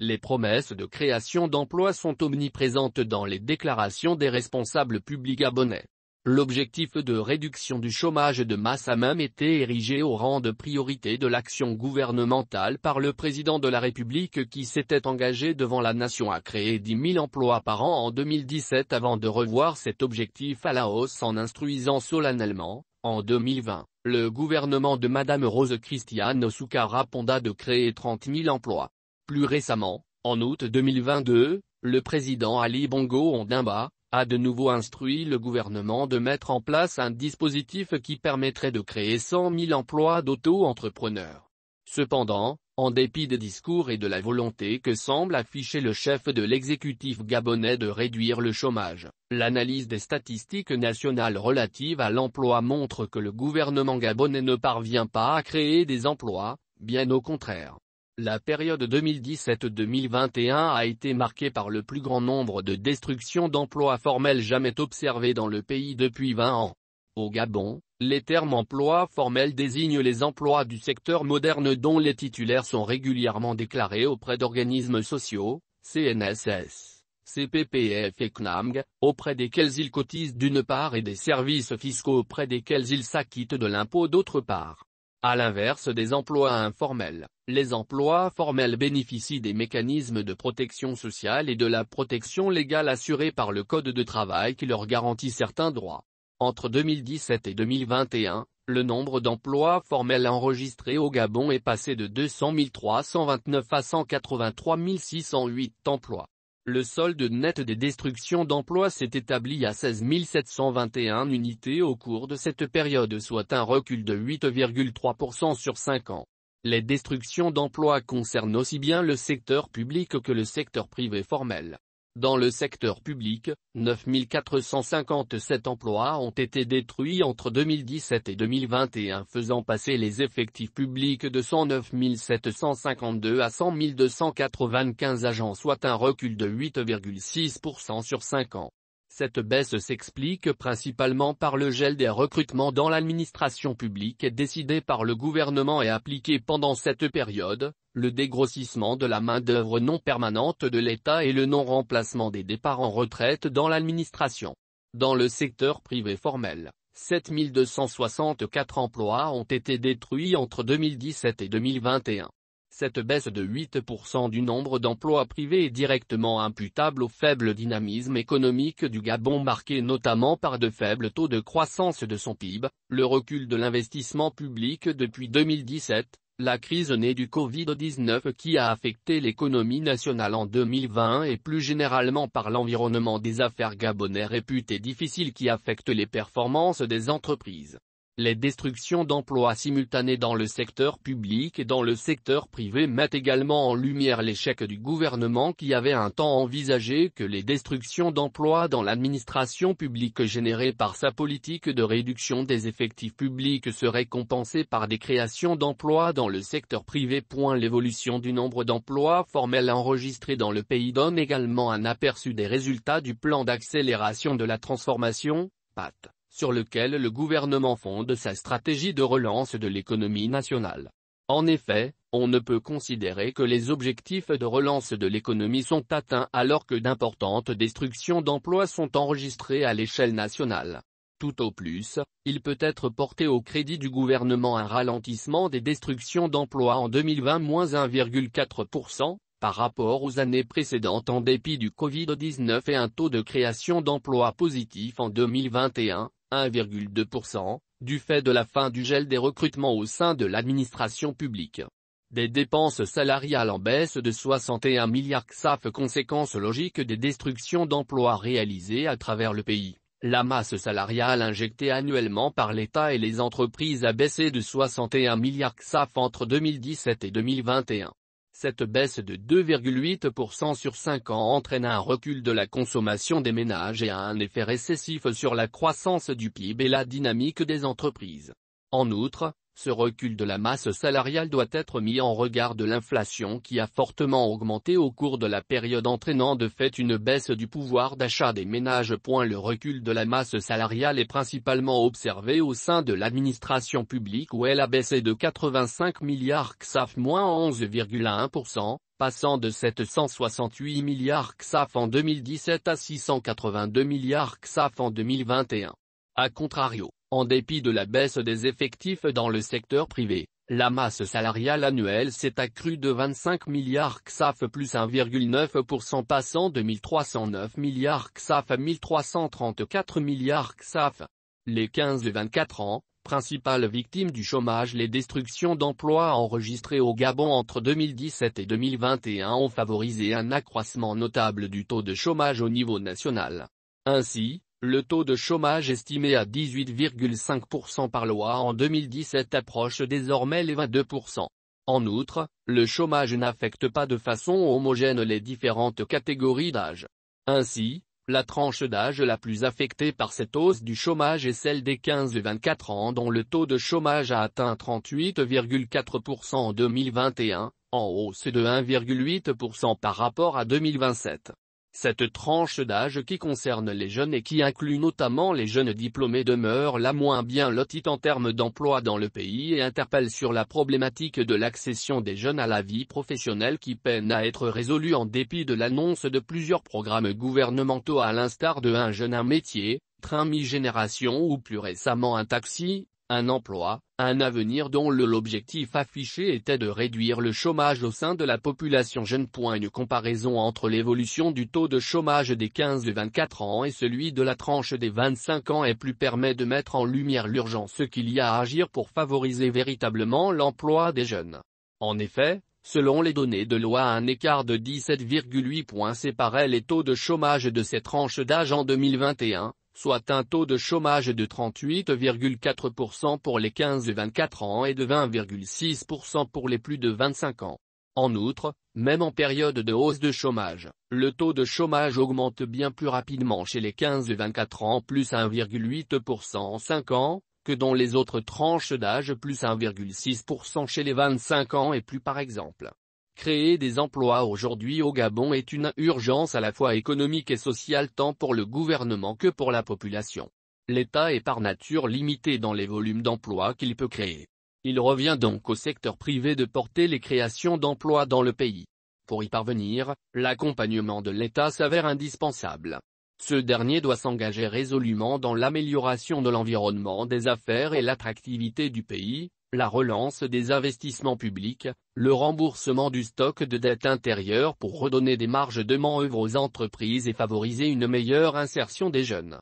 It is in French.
Les promesses de création d'emplois sont omniprésentes dans les déclarations des responsables publics abonnés. L'objectif de réduction du chômage de masse a même été érigé au rang de priorité de l'action gouvernementale par le président de la République qui s'était engagé devant la nation à créer 10 000 emplois par an en 2017 avant de revoir cet objectif à la hausse en instruisant solennellement, en 2020, le gouvernement de Madame Rose Christiane Osuka Raponda de créer 30 000 emplois. Plus récemment, en août 2022, le président Ali Bongo Ondimba, a de nouveau instruit le gouvernement de mettre en place un dispositif qui permettrait de créer 100 000 emplois d'auto-entrepreneurs. Cependant, en dépit des discours et de la volonté que semble afficher le chef de l'exécutif gabonais de réduire le chômage, l'analyse des statistiques nationales relatives à l'emploi montre que le gouvernement gabonais ne parvient pas à créer des emplois, bien au contraire. La période 2017-2021 a été marquée par le plus grand nombre de destructions d'emplois formels jamais observées dans le pays depuis 20 ans. Au Gabon, les termes emplois formels » désignent les emplois du secteur moderne dont les titulaires sont régulièrement déclarés auprès d'organismes sociaux, CNSS, CPPF et CNAMG, auprès desquels ils cotisent d'une part et des services fiscaux auprès desquels ils s'acquittent de l'impôt d'autre part. À l'inverse des emplois informels, les emplois formels bénéficient des mécanismes de protection sociale et de la protection légale assurée par le Code de travail qui leur garantit certains droits. Entre 2017 et 2021, le nombre d'emplois formels enregistrés au Gabon est passé de 200 329 à 183 608 emplois. Le solde net des destructions d'emplois s'est établi à 16 721 unités au cours de cette période soit un recul de 8,3% sur 5 ans. Les destructions d'emplois concernent aussi bien le secteur public que le secteur privé formel. Dans le secteur public, 9457 emplois ont été détruits entre 2017 et 2021 faisant passer les effectifs publics de 109 752 à 100 295 agents soit un recul de 8,6% sur 5 ans. Cette baisse s'explique principalement par le gel des recrutements dans l'administration publique décidé par le gouvernement et appliqué pendant cette période, le dégrossissement de la main-d'œuvre non permanente de l'État et le non-remplacement des départs en retraite dans l'administration. Dans le secteur privé formel, 7264 emplois ont été détruits entre 2017 et 2021. Cette baisse de 8% du nombre d'emplois privés est directement imputable au faible dynamisme économique du Gabon marqué notamment par de faibles taux de croissance de son PIB, le recul de l'investissement public depuis 2017, la crise née du Covid-19 qui a affecté l'économie nationale en 2020 et plus généralement par l'environnement des affaires gabonais réputé difficile qui affecte les performances des entreprises. Les destructions d'emplois simultanées dans le secteur public et dans le secteur privé mettent également en lumière l'échec du gouvernement qui avait un temps envisagé que les destructions d'emplois dans l'administration publique générées par sa politique de réduction des effectifs publics seraient compensées par des créations d'emplois dans le secteur privé. L'évolution du nombre d'emplois formels enregistrés dans le pays donne également un aperçu des résultats du plan d'accélération de la transformation, PAT sur lequel le gouvernement fonde sa stratégie de relance de l'économie nationale. En effet, on ne peut considérer que les objectifs de relance de l'économie sont atteints alors que d'importantes destructions d'emplois sont enregistrées à l'échelle nationale. Tout au plus, il peut être porté au crédit du gouvernement un ralentissement des destructions d'emplois en 2020 1,4%, par rapport aux années précédentes en dépit du Covid-19 et un taux de création d'emplois positif en 2021, 1,2%, du fait de la fin du gel des recrutements au sein de l'administration publique. Des dépenses salariales en baisse de 61 milliards XAF conséquence logique des destructions d'emplois réalisées à travers le pays. La masse salariale injectée annuellement par l'État et les entreprises a baissé de 61 milliards XAF entre 2017 et 2021. Cette baisse de 2,8% sur 5 ans entraîne un recul de la consommation des ménages et a un effet récessif sur la croissance du PIB et la dynamique des entreprises. En outre, ce recul de la masse salariale doit être mis en regard de l'inflation qui a fortement augmenté au cours de la période entraînant de fait une baisse du pouvoir d'achat des ménages. Le recul de la masse salariale est principalement observé au sein de l'administration publique où elle a baissé de 85 milliards XAF moins 11,1%, passant de 768 milliards XAF en 2017 à 682 milliards XAF en 2021. A contrario, en dépit de la baisse des effectifs dans le secteur privé, la masse salariale annuelle s'est accrue de 25 milliards XAF plus 1,9% passant de 1309 milliards XAF à 1334 milliards XAF. Les 15-24 ans, principales victimes du chômage Les destructions d'emplois enregistrées au Gabon entre 2017 et 2021 ont favorisé un accroissement notable du taux de chômage au niveau national. Ainsi, le taux de chômage estimé à 18,5% par loi en 2017 approche désormais les 22%. En outre, le chômage n'affecte pas de façon homogène les différentes catégories d'âge. Ainsi, la tranche d'âge la plus affectée par cette hausse du chômage est celle des 15-24 ans dont le taux de chômage a atteint 38,4% en 2021, en hausse de 1,8% par rapport à 2027. Cette tranche d'âge qui concerne les jeunes et qui inclut notamment les jeunes diplômés demeure la moins bien lotie en termes d'emploi dans le pays et interpelle sur la problématique de l'accession des jeunes à la vie professionnelle qui peine à être résolue en dépit de l'annonce de plusieurs programmes gouvernementaux à l'instar de Un jeune un métier, Train mi-génération ou plus récemment un taxi, un emploi, un avenir dont l'objectif affiché était de réduire le chômage au sein de la population jeune. Une comparaison entre l'évolution du taux de chômage des 15-24 ans et celui de la tranche des 25 ans et plus permet de mettre en lumière l'urgence qu'il y a à agir pour favoriser véritablement l'emploi des jeunes. En effet, Selon les données de loi un écart de 17,8 points séparait les taux de chômage de ces tranches d'âge en 2021, soit un taux de chômage de 38,4% pour les 15-24 ans et de 20,6% pour les plus de 25 ans. En outre, même en période de hausse de chômage, le taux de chômage augmente bien plus rapidement chez les 15-24 ans plus 1,8% en 5 ans, que dans les autres tranches d'âge plus 1,6% chez les 25 ans et plus par exemple. Créer des emplois aujourd'hui au Gabon est une urgence à la fois économique et sociale tant pour le gouvernement que pour la population. L'État est par nature limité dans les volumes d'emplois qu'il peut créer. Il revient donc au secteur privé de porter les créations d'emplois dans le pays. Pour y parvenir, l'accompagnement de l'État s'avère indispensable. Ce dernier doit s'engager résolument dans l'amélioration de l'environnement des affaires et l'attractivité du pays, la relance des investissements publics, le remboursement du stock de dette intérieure pour redonner des marges de manœuvre aux entreprises et favoriser une meilleure insertion des jeunes.